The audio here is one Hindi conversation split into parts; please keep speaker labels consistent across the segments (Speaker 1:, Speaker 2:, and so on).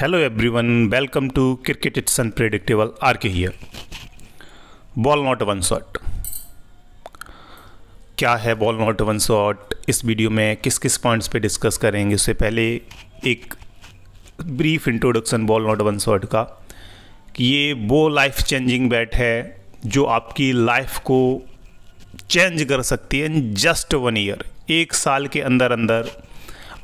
Speaker 1: hello Hello everyone, welcome to Cricket It's R K here ball not one shot क्या है बॉल नॉट वन शॉट इस वीडियो में किस किस पॉइंट्स पे डिस्कस करेंगे उससे पहले एक brief introduction ball not one shot का कि ये वो लाइफ चेंजिंग बैट है जो आपकी लाइफ को चेंज कर सकती है इन जस्ट वन ईयर एक साल के अंदर अंदर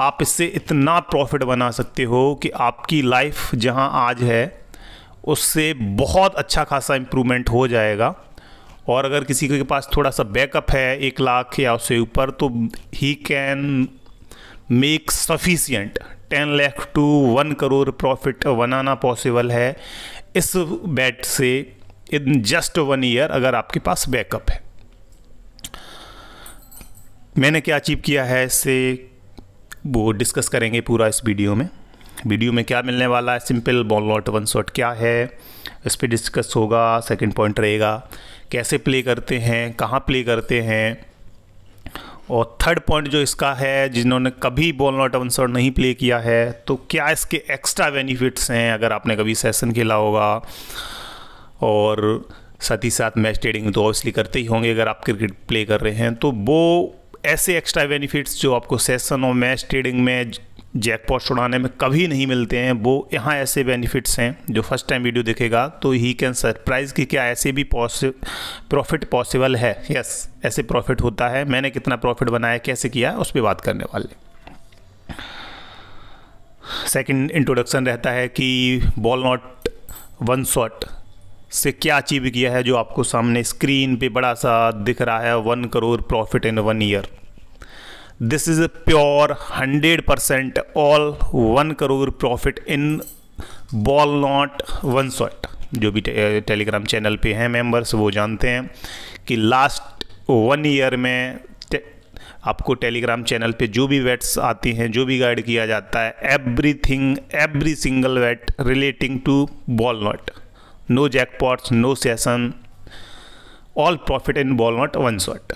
Speaker 1: आप इससे इतना प्रॉफिट बना सकते हो कि आपकी लाइफ जहां आज है उससे बहुत अच्छा खासा इम्प्रूवमेंट हो जाएगा और अगर किसी के पास थोड़ा सा बैकअप है एक लाख या उससे ऊपर तो ही can make sufficient ten lakh to one crore profit बनाना पॉसिबल है इस बैट से इन जस्ट वन ईयर अगर आपके पास बैकअप है मैंने क्या अचीव किया है इससे वो डिस्कस करेंगे पूरा इस वीडियो में वीडियो में क्या मिलने वाला है simple ball not one shot क्या है इस पर डिस्कस होगा सेकंड पॉइंट रहेगा कैसे प्ले करते हैं कहाँ प्ले करते हैं और थर्ड पॉइंट जो इसका है जिन्होंने कभी बॉल नॉट वन शॉट नहीं प्ले किया है तो क्या इसके एक्स्ट्रा बेनिफिट्स हैं अगर आपने कभी सेशन खेला होगा और साथ ही साथ मैच ट्रेडिंग तो ऑब्वियसली करते ही होंगे अगर आप क्रिकेट प्ले कर रहे हैं तो वो ऐसे एक्स्ट्रा बेनिफिट्स जो आपको सेशन और मैच ट्रेडिंग में जैकपॉट उड़ाने में कभी नहीं मिलते हैं वो यहाँ ऐसे बेनिफिट्स हैं जो फर्स्ट टाइम वीडियो देखेगा तो ही कैन सरप्राइज कि क्या ऐसे भी पॉसि प्रॉफिट पॉसिबल है यस ऐसे प्रॉफिट होता है मैंने कितना प्रॉफिट बनाया कैसे किया उस पर बात करने वाले सेकंड इंट्रोडक्शन रहता है कि बॉल नॉट वन शॉट से क्या अचीव किया है जो आपको सामने स्क्रीन पे बड़ा सा दिख रहा है one crore profit in one year this is pure hundred percent all one crore profit in ball not one shot जो भी टे, टेलीग्राम चैनल पे हैं मेंबर्स वो जानते हैं कि लास्ट वन ईयर में आपको टेलीग्राम चैनल पे जो भी वेट्स आती हैं जो भी गाइड किया जाता है everything every single bet relating to ball not jackpots no session all profit in ball not one shot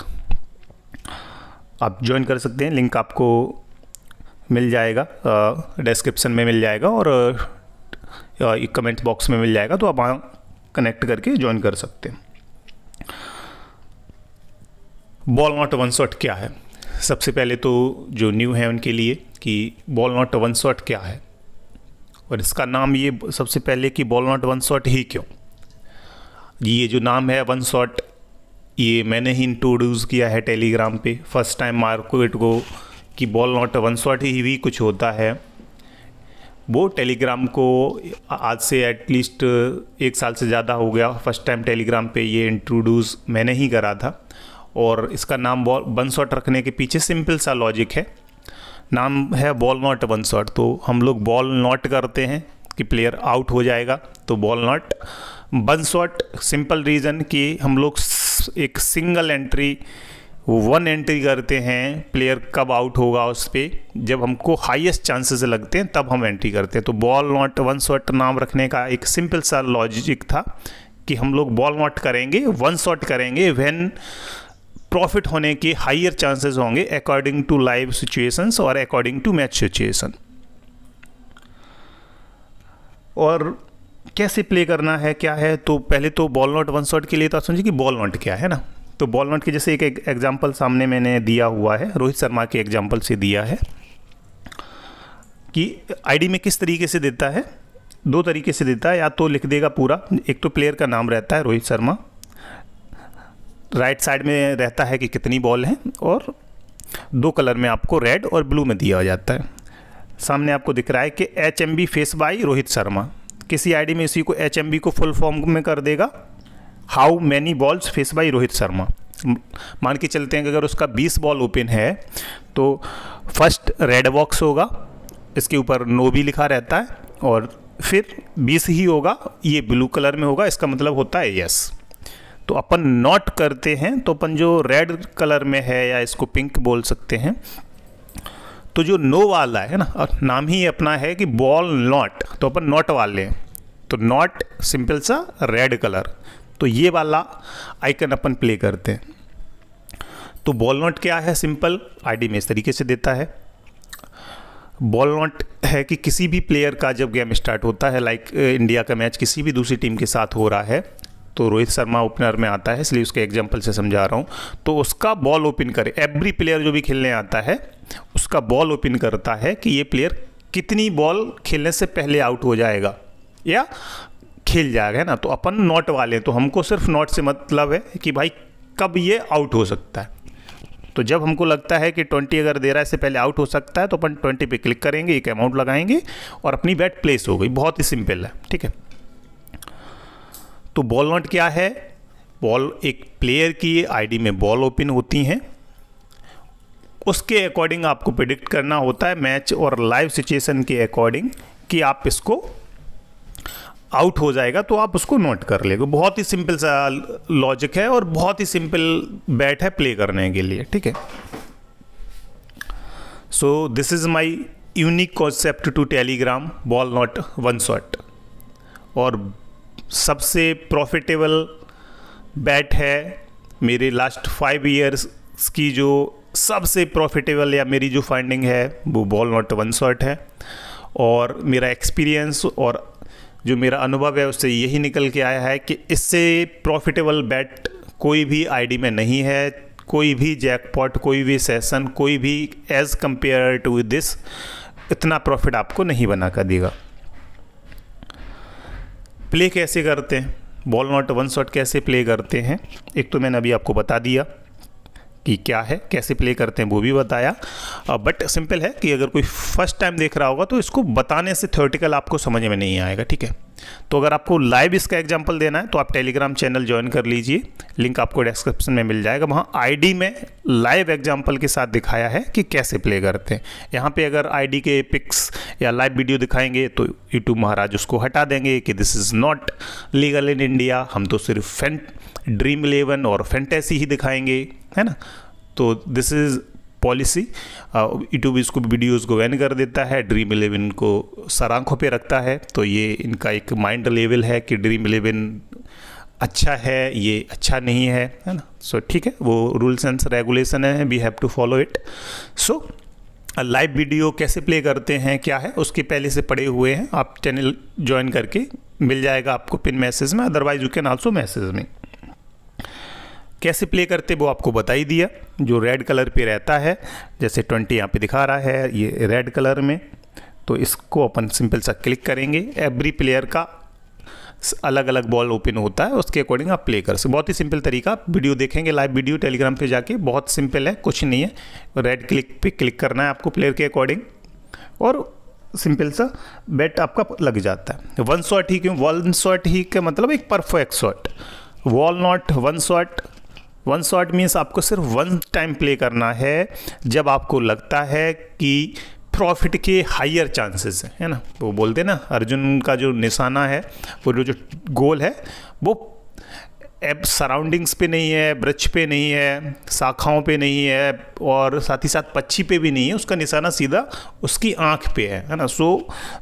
Speaker 1: आप ज्वाइन कर सकते हैं लिंक आपको मिल जाएगा डिस्क्रिप्शन में मिल जाएगा और कमेंट बॉक्स में मिल जाएगा तो आप वहाँ कनेक्ट करके ज्वाइन कर सकते हैं बॉल नॉट वन शॉट क्या है सबसे पहले तो जो न्यू है उनके लिए कि बॉल नॉट वन शॉट क्या है और इसका नाम ये सबसे पहले कि बॉल नॉट वन शॉट ही क्यों ये जो नाम है वन शॉट ये मैंने ही इंट्रोड्यूस किया है टेलीग्राम पे फर्स्ट टाइम मार्केट को कि बॉल नॉट वन शॉट ही भी कुछ होता है वो टेलीग्राम को आज से एटलीस्ट एक साल से ज़्यादा हो गया फर्स्ट टाइम टेलीग्राम पे ये इंट्रोड्यूस मैंने ही करा था और इसका नाम बॉल वन शॉट रखने के पीछे सिंपल सा लॉजिक है नाम है बॉल नॉट वन शॉट तो हम लोग बॉल नॉट करते हैं कि प्लेयर आउट हो जाएगा तो ball not one shot simple reason कि हम लोग एक सिंगल एंट्री वन एंट्री करते हैं प्लेयर कब आउट होगा उस पर जब हमको हाईएस्ट चांसेस लगते हैं तब हम एंट्री करते हैं तो बॉल नॉट वन शॉट नाम रखने का एक सिंपल सा लॉजिक था कि हम लोग बॉल नॉट करेंगे वन शॉट करेंगे व्हेन प्रॉफिट होने के हाइयर चांसेस होंगे अकॉर्डिंग टू लाइव सिचुएशंस और अकॉर्डिंग टू मैच सिचुएशन और कैसे प्ले करना है क्या है तो पहले तो बॉल नॉट वन शॉट के लिए तो आप समझिए कि बॉल नॉट क्या है ना तो बॉल नॉट के जैसे एक एग्जाम्पल सामने मैंने दिया हुआ है रोहित शर्मा के एग्जाम्पल से दिया है कि आईडी में किस तरीके से देता है दो तरीके से देता है या तो लिख देगा पूरा एक तो प्लेयर का नाम रहता है रोहित शर्मा राइट साइड में रहता है कि कितनी बॉल हैं और दो कलर में आपको रेड और ब्लू में दिया जाता है सामने आपको दिख रहा है कि H M B face by Rohit Sharma किसी आईडी में इसी को एच एम बी को फुल फॉर्म में कर देगा how many balls face by Rohit Sharma मान के चलते हैं कि अगर उसका 20 बॉल ओपन है तो फर्स्ट रेड बॉक्स होगा इसके ऊपर नो भी लिखा रहता है और फिर 20 ही होगा ये ब्लू कलर में होगा इसका मतलब होता है यस तो अपन नॉट करते हैं तो अपन जो रेड कलर में है या इसको पिंक बोल सकते हैं तो जो नो वाला है ना नाम ही अपना है कि बॉल नॉट तो अपन नॉट वाले हैं तो नॉट सिंपल सा रेड कलर तो ये वाला आइकन अपन प्ले करते हैं तो बॉल नॉट क्या है सिंपल आईडी में इस तरीके से देता है बॉल नॉट है कि किसी भी प्लेयर का जब गेम स्टार्ट होता है लाइक इंडिया का मैच किसी भी दूसरी टीम के साथ हो रहा है तो रोहित शर्मा ओपनर में आता है इसलिए उसके एग्जाम्पल से समझा रहा हूँ तो उसका बॉल ओपन करे एवरी प्लेयर जो भी खेलने आता है उसका बॉल ओपन करता है कि ये प्लेयर कितनी बॉल खेलने से पहले आउट हो जाएगा या खेल जाएगा है ना तो अपन नॉट वाले तो हमको सिर्फ नॉट से मतलब है कि भाई कब ये आउट हो सकता है तो जब हमको लगता है कि 20 अगर दे रहा है इससे पहले आउट हो सकता है तो अपन 20 पे क्लिक करेंगे एक अमाउंट लगाएंगे और अपनी बैट प्लेस हो गई बहुत ही सिंपल है ठीक है तो बॉल नॉट क्या है बॉल एक प्लेयर की आईडी में बॉल ओपन होती हैं उसके अकॉर्डिंग आपको प्रिडिक्ट करना होता है मैच और लाइव सिचुएशन के अकॉर्डिंग कि आप इसको आउट हो जाएगा तो आप उसको नोट कर लेंगे बहुत ही सिंपल सा लॉजिक है और बहुत ही सिंपल बैट है प्ले करने के लिए ठीक है so this is my unique concept to Telegram ball not one shot और सबसे प्रॉफिटेबल बैट है मेरे लास्ट फाइव ईयर्स की जो सबसे प्रॉफिटेबल या मेरी जो फाइंडिंग है वो बॉल नॉट वन शॉट है और मेरा एक्सपीरियंस और जो मेरा अनुभव है उससे यही निकल के आया है कि इससे प्रॉफिटेबल बैट कोई भी आईडी में नहीं है कोई भी जैकपॉट कोई भी सेशन कोई भी एज़ कंपेयर टू दिस इतना प्रॉफिट आपको नहीं बना कर देगा प्ले कैसे करते हैं बॉल नॉट वन शॉट कैसे प्ले करते हैं एक तो मैंने अभी आपको बता दिया कि क्या है कैसे प्ले करते हैं वो भी बताया बट सिंपल है कि अगर कोई फर्स्ट टाइम देख रहा होगा तो इसको बताने से थ्योरेटिकल आपको समझ में नहीं आएगा ठीक है तो अगर आपको लाइव इसका एग्जाम्पल देना है तो आप टेलीग्राम चैनल ज्वाइन कर लीजिए लिंक आपको डिस्क्रिप्शन में मिल जाएगा वहाँ आई में लाइव एग्जाम्पल के साथ दिखाया है कि कैसे प्ले करते हैं यहाँ पर अगर आई के पिक्स या लाइव वीडियो दिखाएंगे तो यूट्यूब महाराज उसको हटा देंगे कि this is not legal in India हम तो सिर्फ फेंट ड्रीम इलेवन और फैंटेसी ही दिखाएंगे है ना तो दिस इज़ पॉलिसी यूट्यूब इसको वीडियोस को वैन कर देता है ड्रीम इलेवन को सराखों पे रखता है तो ये इनका एक माइंड लेवल है कि ड्रीम इलेवन अच्छा है ये अच्छा नहीं है है ना सो so, ठीक है वो रूल्स एंड रेगुलेशन है we have to follow it so live video कैसे प्ले करते हैं क्या है उसके पहले से पड़े हुए हैं आप चैनल ज्वाइन करके मिल जाएगा आपको पिन मैसेज में otherwise you can also message में कैसे प्ले करते वो आपको बता ही दिया जो रेड कलर पे रहता है जैसे ट्वेंटी यहाँ पे दिखा रहा है ये रेड कलर में तो इसको अपन सिंपल सा क्लिक करेंगे एवरी प्लेयर का अलग अलग बॉल ओपन होता है उसके अकॉर्डिंग आप प्ले कर सकते बहुत ही सिंपल तरीका वीडियो देखेंगे लाइव वीडियो टेलीग्राम पे जाके बहुत सिंपल है कुछ नहीं है रेड क्लिक पे क्लिक करना है आपको प्लेयर के अकॉर्डिंग और सिंपल सा बैट आपका लग जाता है वन शॉट ही क्यों वन शॉट ही का मतलब एक perfect shot ball not one shot one shot means आपको सिर्फ वन टाइम प्ले करना है जब आपको लगता है कि प्रॉफिट के हाइयर चांसेस है ना वो बोलते हैं ना अर्जुन का जो निशाना है वो जो जो गोल है वो एब सराउंडिंग्स पे नहीं है ब्रच पे नहीं है शाखाओं पे नहीं है और साथ ही साथ पक्षी पे भी नहीं है उसका निशाना सीधा उसकी आँख पे है है ना so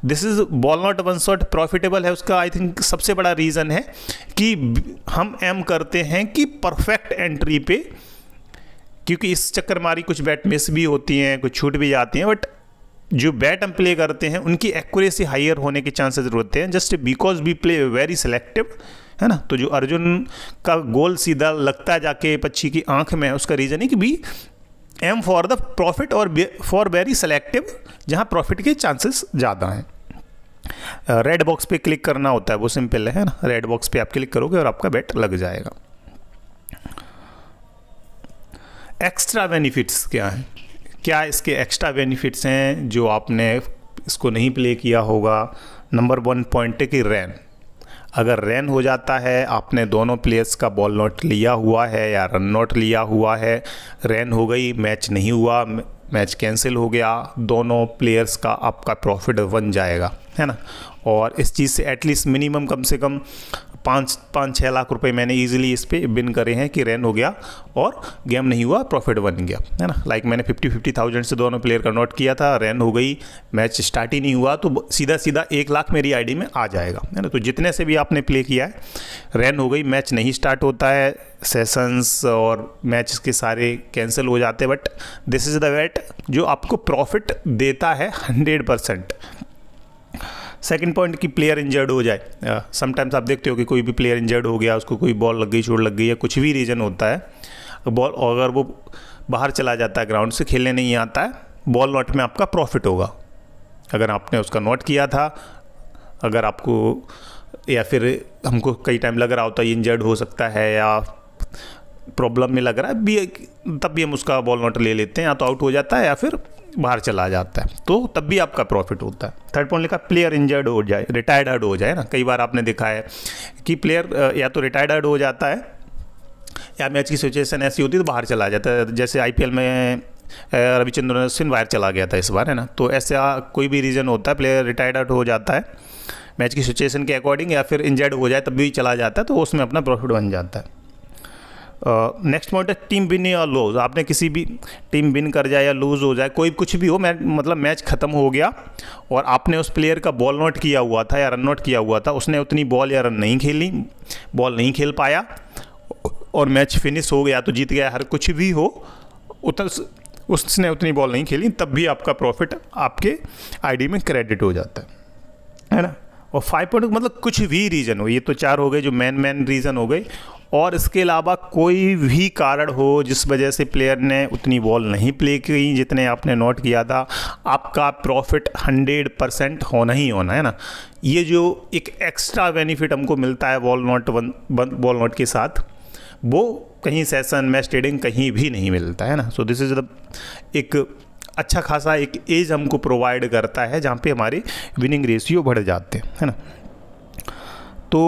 Speaker 1: this is ball not one shot profitable है उसका आई थिंक सबसे बड़ा रीज़न है कि हम एम करते हैं कि परफेक्ट एंट्री पे क्योंकि इस चक्कर मारी कुछ बैट मिस भी होती हैं कुछ छूट भी जाती हैं बट जो बैट हम प्ले करते हैं उनकी एक्यूरेसी हायर होने के चांसेस होते हैं just because we play very selective है ना तो जो अर्जुन का गोल सीधा लगता है जाके पक्षी की आंख में उसका रीज़न है कि we aim for the profit और फॉर वेरी सेलेक्टिव जहाँ प्रॉफिट के चांसेस ज़्यादा हैं रेड बॉक्स पे क्लिक करना होता है वो सिंपल है ना रेड बॉक्स पे आप क्लिक करोगे और आपका बेट लग जाएगा एक्स्ट्रा बेनिफिट्स क्या हैं क्या इसके एक्स्ट्रा बेनिफिट्स हैं जो आपने इसको नहीं प्ले किया होगा नंबर वन पॉइंट है कि रैन अगर रन हो जाता है आपने दोनों प्लेयर्स का बॉल नॉट लिया हुआ है या रन नॉट लिया हुआ है रन हो गई मैच नहीं हुआ मैच कैंसिल हो गया दोनों प्लेयर्स का आपका प्रॉफिट बन जाएगा है ना और इस चीज़ से एटलीस्ट मिनिमम कम से कम पाँच पाँच छः लाख रुपए मैंने इजीली इस पर बिन करे हैं कि रन हो गया और गेम नहीं हुआ प्रॉफिट बन गया है ना लाइक मैंने फिफ्टी फिफ्टी थाउजेंड से दोनों प्लेयर कन्वर्ट किया था रन हो गई मैच स्टार्ट ही नहीं हुआ तो सीधा सीधा एक लाख मेरी आईडी में आ जाएगा है ना तो जितने से भी आपने प्ले किया है रन हो गई मैच नहीं स्टार्ट होता है सेसन्स और मैच के सारे कैंसिल हो जाते हैं but this is the bet जो आपको प्रॉफिट देता है हंड्रेड परसेंट सेकंड पॉइंट कि प्लेयर इंजर्ड हो जाए समटाइम्स uh, आप देखते हो कि कोई भी प्लेयर इंजर्ड हो गया उसको कोई बॉल लग गई छोड़ लग गई या कुछ भी रीज़न होता है बॉल अगर वो बाहर चला जाता है ग्राउंड से खेलने नहीं आता है बॉल नॉट में आपका प्रॉफिट होगा अगर आपने उसका नोट किया था अगर आपको या फिर हमको कई टाइम लग रहा होता है इंजर्ड हो सकता है या प्रॉब्लम में लग रहा है बी तब भी हम उसका बॉल नॉट ले लेते हैं या तो आउट हो जाता है या फिर बाहर चला जाता है तो तब भी आपका प्रॉफिट होता है थर्ड पॉइंट लिखा प्लेयर इंजर्ड हो जाए रिटायर्ड हो जाए ना कई बार आपने देखा है कि प्लेयर या तो रिटायर्ड हो जाता है या मैच की सिचुएशन ऐसी होती है तो बाहर चला जाता है जैसे आई में रविचंद्रन अश्विन बाहर चला गया था इस बार है ना तो ऐसा कोई भी रीज़न होता है प्लेयर रिटायर्ड आउट हो जाता है मैच की सिचुएशन के अकॉर्डिंग या फिर इंजर्ड हो जाए तब भी चला जाता है तो उसमें अपना प्रॉफिट बन जाता है नेक्स्ट पॉइंट है टीम विन या लूज आपने किसी भी टीम विन कर जाए या लूज़ हो जाए कोई कुछ भी हो मैं मतलब मैच ख़त्म हो गया और आपने उस प्लेयर का बॉल नॉट किया हुआ था या रन नॉट किया हुआ था उसने उतनी बॉल या रन नहीं खेली बॉल नहीं खेल पाया और मैच फिनिश हो गया तो जीत गया हर कुछ भी हो उतना उसने उतनी बॉल नहीं खेली तब भी आपका प्रॉफिट आपके आईडी में क्रेडिट हो जाता है है ना और फाइव पॉइंट मतलब कुछ भी रीज़न हो ये तो चार हो गए जो मेन मैन रीज़न हो गए और इसके अलावा कोई भी कारण हो जिस वजह से प्लेयर ने उतनी बॉल नहीं प्ले की जितने आपने नोट किया था आपका प्रॉफिट हंड्रेड परसेंट होना ही होना है ना ये जो एक एक्स्ट्रा बेनिफिट हमको मिलता है ball not one ball not के साथ वो कहीं सेशन मैच ट्रेडिंग कहीं भी नहीं मिलता है ना सो दिस इज़ द एक अच्छा खासा एक एज हमको प्रोवाइड करता है जहाँ पे हमारी विनिंग रेशियो बढ़ जाते हैं है ना तो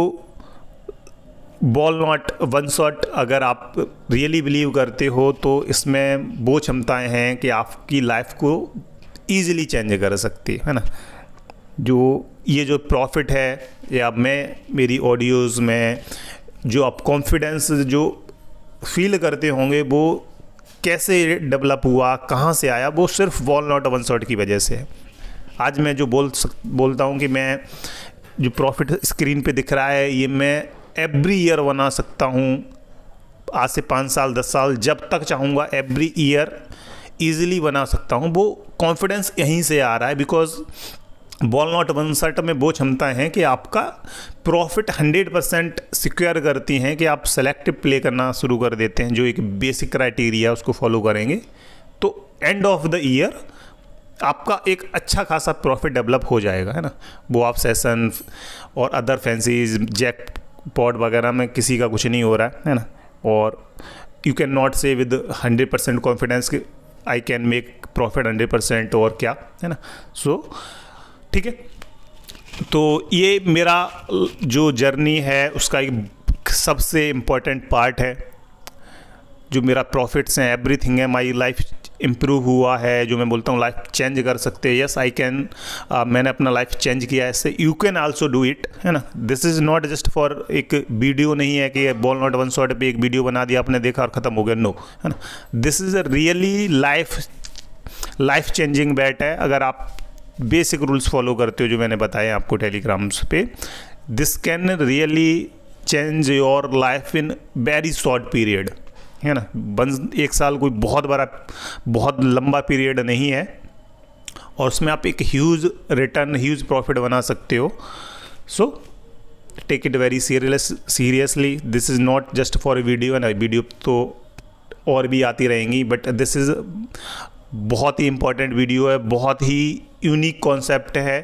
Speaker 1: बॉल नॉट वन शॉट अगर आप रियली बिलीव करते हो तो इसमें वो क्षमताएँ हैं कि आपकी लाइफ को ईजिली चेंज कर सकती है ना जो ये जो प्रॉफिट है या मैं मेरी ऑडियोज़ में जो आप कॉन्फिडेंस जो फील करते होंगे वो कैसे डेवलप हुआ कहाँ से आया वो सिर्फ वॉल नॉट वन शॉट की वजह से है आज मैं जो बोल सक बोलता हूँ कि मैं जो प्रॉफिट स्क्रीन पे दिख रहा है ये मैं एवरी ईयर बना सकता हूँ आज से पाँच साल दस साल जब तक चाहूँगा एवरी ईयर ईजिली बना सकता हूँ वो कॉन्फिडेंस यहीं से आ रहा है because ball not one shot में वो क्षमता हैं कि आपका प्रॉफिट हंड्रेड परसेंट सिक्योर करती हैं कि आप सेलेक्टिव प्ले करना शुरू कर देते हैं जो एक बेसिक क्राइटेरिया उसको फॉलो करेंगे तो एंड ऑफ द ईयर आपका एक अच्छा खासा प्रॉफिट डेवलप हो जाएगा है ना वो आप सेशन और अदर फैंसीज जैक पॉट वगैरह में किसी का कुछ नहीं हो रहा है ना और you can not say with hundred percent confidence कि I can make profit hundred percent और क्या है ना सो ठीक है तो ये मेरा जो जर्नी है उसका एक सबसे इम्पॉर्टेंट पार्ट है जो मेरा प्रॉफिट्स हैं एवरीथिंग है माई लाइफ इम्प्रूव हुआ है जो मैं बोलता हूँ लाइफ चेंज कर सकते हैं यस आई कैन मैंने अपना लाइफ चेंज किया है इससे you can also do it है ना this is not just for एक वीडियो नहीं है कि बॉल नॉट वन शॉट पे एक वीडियो बना दिया आपने देखा और ख़त्म हो गया नो है ना this is a really life life changing bet है अगर आप बेसिक रूल्स फॉलो करते हो जो मैंने बताए आपको टेलीग्राम्स पे this can really change your life in very short period है ना बन एक साल कोई बहुत बड़ा बहुत लंबा पीरियड नहीं है और उसमें आप एक ह्यूज रिटर्न ह्यूज प्रॉफिट बना सकते हो so take it very serious seriously this is not just for video and video तो और भी आती रहेंगी बट दिस इज़ बहुत ही इम्पॉर्टेंट वीडियो है बहुत ही यूनिक कॉन्सेप्ट है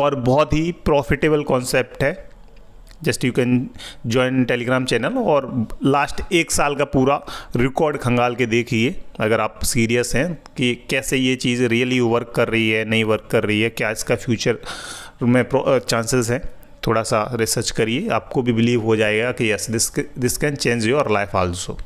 Speaker 1: और बहुत ही प्रॉफिटेबल कॉन्सेप्ट है just you can join Telegram channel और लास्ट एक साल का पूरा रिकॉर्ड खंगाल के देखिए अगर आप सीरियस हैं कि कैसे ये चीज़ रियली वर्क कर रही है नहीं वर्क कर रही है क्या इसका फ्यूचर में चांसेस हैं थोड़ा सा रिसर्च करिए आपको भी बिलीव हो जाएगा कि yes this this can change your life also